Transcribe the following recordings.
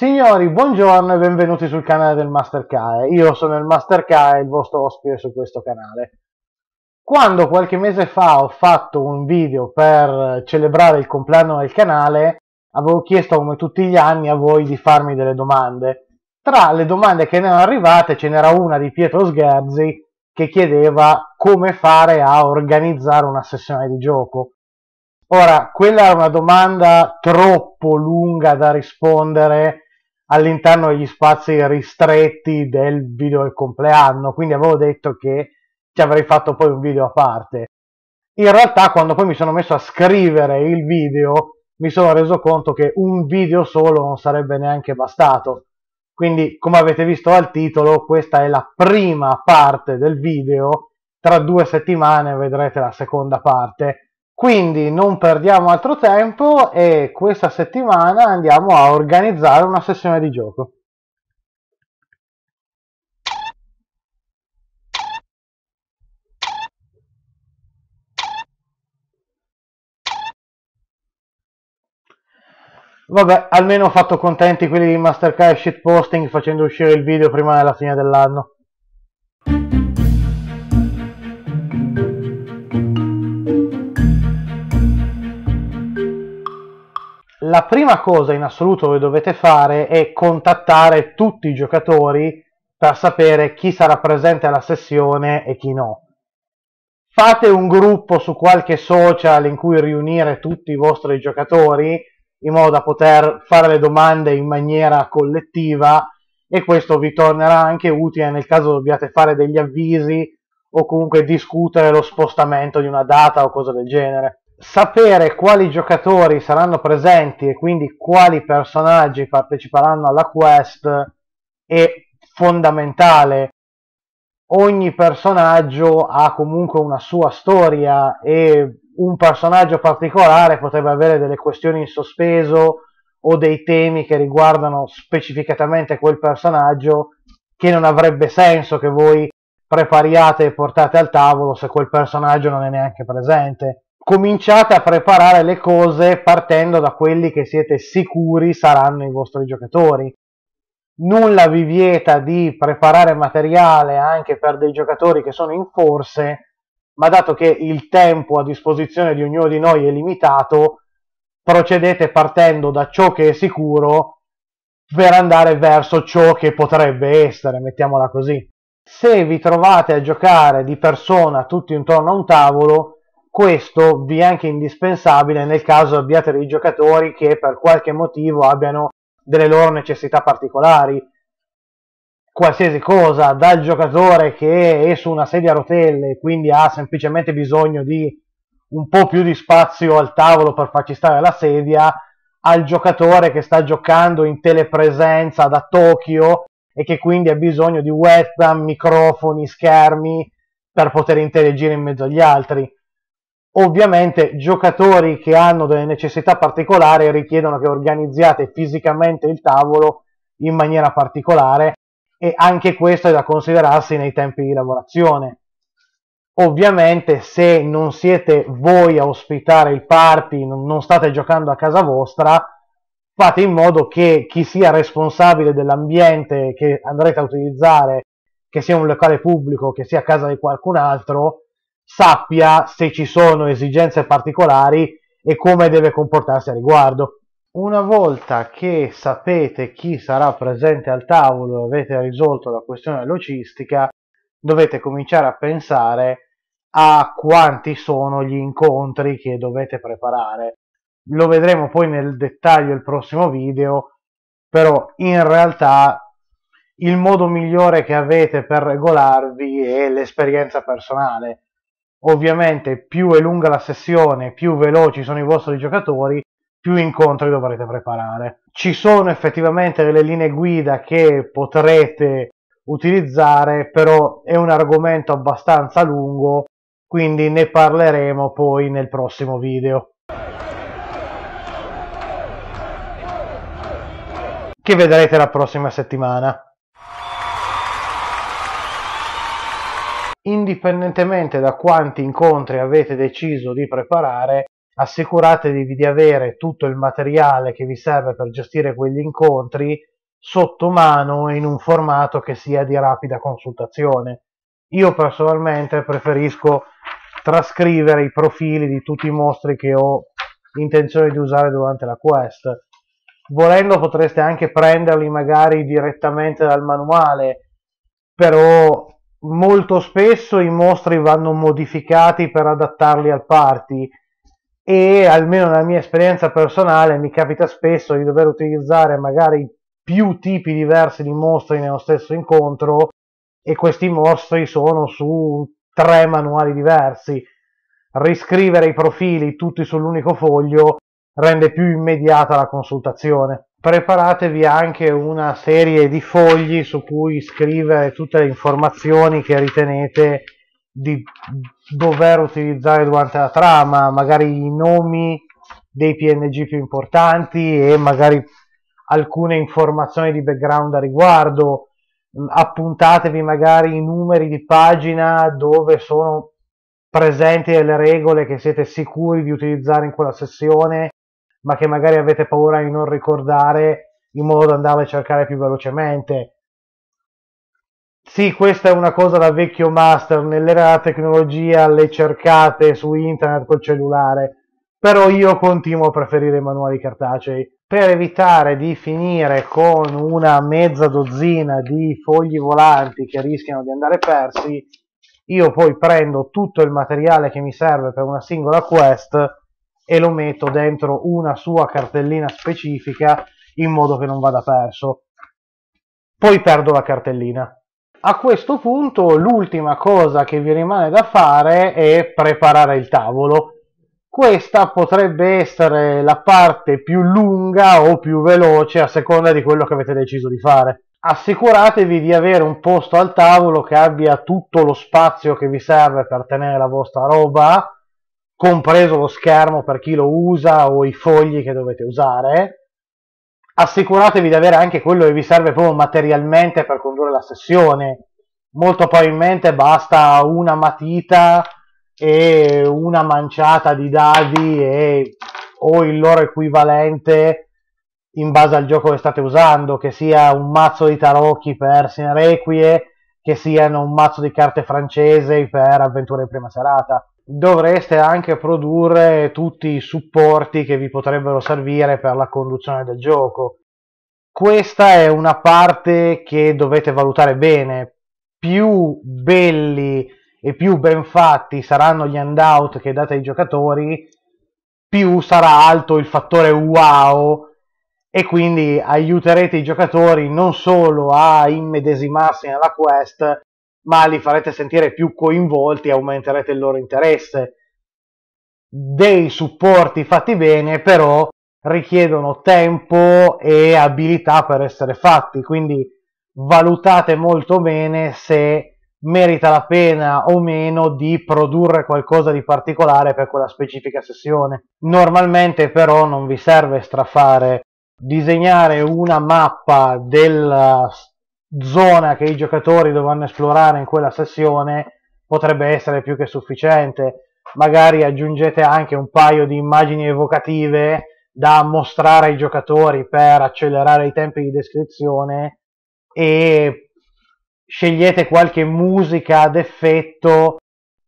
Signori, buongiorno e benvenuti sul canale del Master K. Io sono il Master K, il vostro ospite su questo canale. Quando qualche mese fa ho fatto un video per celebrare il compleanno del canale, avevo chiesto come tutti gli anni a voi di farmi delle domande. Tra le domande che ne erano arrivate ce n'era una di Pietro Sgherzi che chiedeva come fare a organizzare una sessione di gioco. Ora, quella è una domanda troppo lunga da rispondere all'interno degli spazi ristretti del video del compleanno, quindi avevo detto che ci avrei fatto poi un video a parte. In realtà quando poi mi sono messo a scrivere il video mi sono reso conto che un video solo non sarebbe neanche bastato. Quindi, come avete visto dal titolo, questa è la prima parte del video, tra due settimane vedrete la seconda parte quindi non perdiamo altro tempo e questa settimana andiamo a organizzare una sessione di gioco. Vabbè, almeno ho fatto contenti quelli di Mastercard Shitposting facendo uscire il video prima della fine dell'anno. la prima cosa in assoluto che dovete fare è contattare tutti i giocatori per sapere chi sarà presente alla sessione e chi no. Fate un gruppo su qualche social in cui riunire tutti i vostri giocatori in modo da poter fare le domande in maniera collettiva e questo vi tornerà anche utile nel caso dobbiate fare degli avvisi o comunque discutere lo spostamento di una data o cose del genere sapere quali giocatori saranno presenti e quindi quali personaggi parteciperanno alla quest è fondamentale. Ogni personaggio ha comunque una sua storia e un personaggio particolare potrebbe avere delle questioni in sospeso o dei temi che riguardano specificatamente quel personaggio che non avrebbe senso che voi prepariate e portate al tavolo se quel personaggio non è neanche presente cominciate a preparare le cose partendo da quelli che siete sicuri saranno i vostri giocatori. Nulla vi vieta di preparare materiale anche per dei giocatori che sono in forze, ma dato che il tempo a disposizione di ognuno di noi è limitato, procedete partendo da ciò che è sicuro per andare verso ciò che potrebbe essere, mettiamola così. Se vi trovate a giocare di persona tutti intorno a un tavolo, questo vi è anche indispensabile nel caso abbiate dei giocatori che per qualche motivo abbiano delle loro necessità particolari. Qualsiasi cosa, dal giocatore che è su una sedia a rotelle e quindi ha semplicemente bisogno di un po' più di spazio al tavolo per farci stare la sedia, al giocatore che sta giocando in telepresenza da Tokyo e che quindi ha bisogno di webcam, microfoni, schermi per poter interagire in mezzo agli altri. Ovviamente giocatori che hanno delle necessità particolari richiedono che organizziate fisicamente il tavolo in maniera particolare e anche questo è da considerarsi nei tempi di lavorazione. Ovviamente se non siete voi a ospitare il party, non state giocando a casa vostra, fate in modo che chi sia responsabile dell'ambiente che andrete a utilizzare, che sia un locale pubblico, che sia a casa di qualcun altro, sappia se ci sono esigenze particolari e come deve comportarsi a riguardo. Una volta che sapete chi sarà presente al tavolo e avete risolto la questione logistica, dovete cominciare a pensare a quanti sono gli incontri che dovete preparare. Lo vedremo poi nel dettaglio il prossimo video, però in realtà il modo migliore che avete per regolarvi è l'esperienza personale Ovviamente più è lunga la sessione, più veloci sono i vostri giocatori, più incontri dovrete preparare. Ci sono effettivamente delle linee guida che potrete utilizzare, però è un argomento abbastanza lungo, quindi ne parleremo poi nel prossimo video. Che vedrete la prossima settimana. indipendentemente da quanti incontri avete deciso di preparare, assicuratevi di avere tutto il materiale che vi serve per gestire quegli incontri sotto mano in un formato che sia di rapida consultazione. Io personalmente preferisco trascrivere i profili di tutti i mostri che ho intenzione di usare durante la quest. Volendo potreste anche prenderli magari direttamente dal manuale, però molto spesso i mostri vanno modificati per adattarli al party e almeno nella mia esperienza personale mi capita spesso di dover utilizzare magari più tipi diversi di mostri nello stesso incontro e questi mostri sono su tre manuali diversi. Riscrivere i profili tutti sull'unico foglio rende più immediata la consultazione preparatevi anche una serie di fogli su cui scrivere tutte le informazioni che ritenete di dover utilizzare durante la trama, magari i nomi dei PNG più importanti e magari alcune informazioni di background a riguardo, appuntatevi magari i numeri di pagina dove sono presenti le regole che siete sicuri di utilizzare in quella sessione ma che magari avete paura di non ricordare in modo da andare a cercare più velocemente. Sì, questa è una cosa da vecchio master, nell'era della tecnologia le cercate su internet col cellulare, però io continuo a preferire i manuali cartacei per evitare di finire con una mezza dozzina di fogli volanti che rischiano di andare persi, io poi prendo tutto il materiale che mi serve per una singola quest e lo metto dentro una sua cartellina specifica in modo che non vada perso. Poi perdo la cartellina. A questo punto l'ultima cosa che vi rimane da fare è preparare il tavolo. Questa potrebbe essere la parte più lunga o più veloce a seconda di quello che avete deciso di fare. Assicuratevi di avere un posto al tavolo che abbia tutto lo spazio che vi serve per tenere la vostra roba, compreso lo schermo per chi lo usa o i fogli che dovete usare. Assicuratevi di avere anche quello che vi serve proprio materialmente per condurre la sessione. Molto probabilmente basta una matita e una manciata di dadi e, o il loro equivalente in base al gioco che state usando, che sia un mazzo di tarocchi per Sinerequie, che siano un mazzo di carte francese per avventure in prima serata. Dovreste anche produrre tutti i supporti che vi potrebbero servire per la conduzione del gioco. Questa è una parte che dovete valutare bene. Più belli e più ben fatti saranno gli handout che date ai giocatori, più sarà alto il fattore wow e quindi aiuterete i giocatori non solo a immedesimarsi nella quest, ma li farete sentire più coinvolti e aumenterete il loro interesse. Dei supporti fatti bene, però, richiedono tempo e abilità per essere fatti, quindi valutate molto bene se merita la pena o meno di produrre qualcosa di particolare per quella specifica sessione. Normalmente però non vi serve strafare disegnare una mappa della zona che i giocatori dovranno esplorare in quella sessione potrebbe essere più che sufficiente. Magari aggiungete anche un paio di immagini evocative da mostrare ai giocatori per accelerare i tempi di descrizione e scegliete qualche musica ad effetto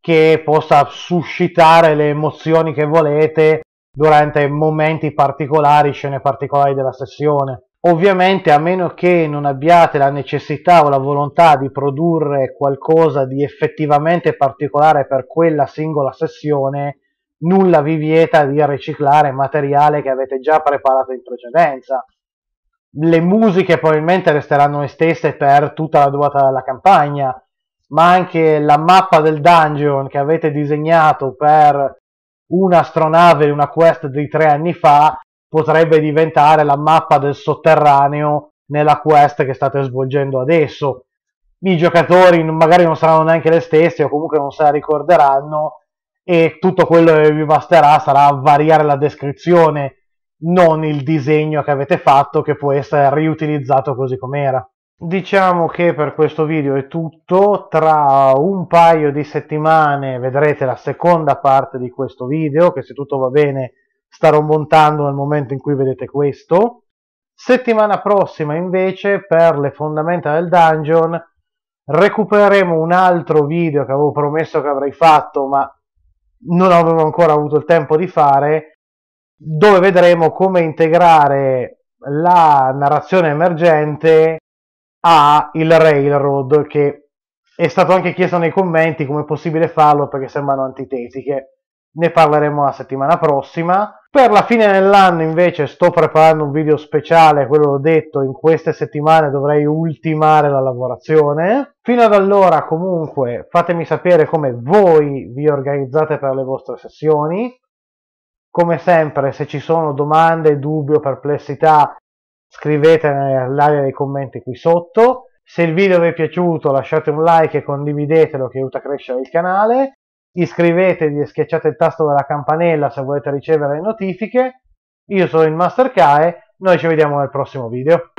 che possa suscitare le emozioni che volete durante momenti particolari, scene particolari della sessione. Ovviamente a meno che non abbiate la necessità o la volontà di produrre qualcosa di effettivamente particolare per quella singola sessione, nulla vi vieta di riciclare materiale che avete già preparato in precedenza. Le musiche probabilmente resteranno le stesse per tutta la durata della campagna, ma anche la mappa del dungeon che avete disegnato per un'astronave, una quest di tre anni fa, potrebbe diventare la mappa del sotterraneo nella quest che state svolgendo adesso. I giocatori magari non saranno neanche le stesse o comunque non se la ricorderanno e tutto quello che vi basterà sarà variare la descrizione, non il disegno che avete fatto che può essere riutilizzato così com'era. Diciamo che per questo video è tutto, tra un paio di settimane vedrete la seconda parte di questo video che se tutto va bene starò montando nel momento in cui vedete questo. Settimana prossima invece per le fondamenta del dungeon recupereremo un altro video che avevo promesso che avrei fatto ma non avevo ancora avuto il tempo di fare dove vedremo come integrare la narrazione emergente ha il railroad che è stato anche chiesto nei commenti come è possibile farlo perché sembrano antitetiche. Ne parleremo la settimana prossima. Per la fine dell'anno invece sto preparando un video speciale, quello l'ho detto, in queste settimane dovrei ultimare la lavorazione. Fino ad allora comunque fatemi sapere come voi vi organizzate per le vostre sessioni. Come sempre se ci sono domande, dubbi o perplessità scrivetene nell'area dei commenti qui sotto. Se il video vi è piaciuto lasciate un like e condividetelo che aiuta a crescere il canale. Iscrivetevi e schiacciate il tasto della campanella se volete ricevere le notifiche. Io sono il Master Kae, noi ci vediamo nel prossimo video.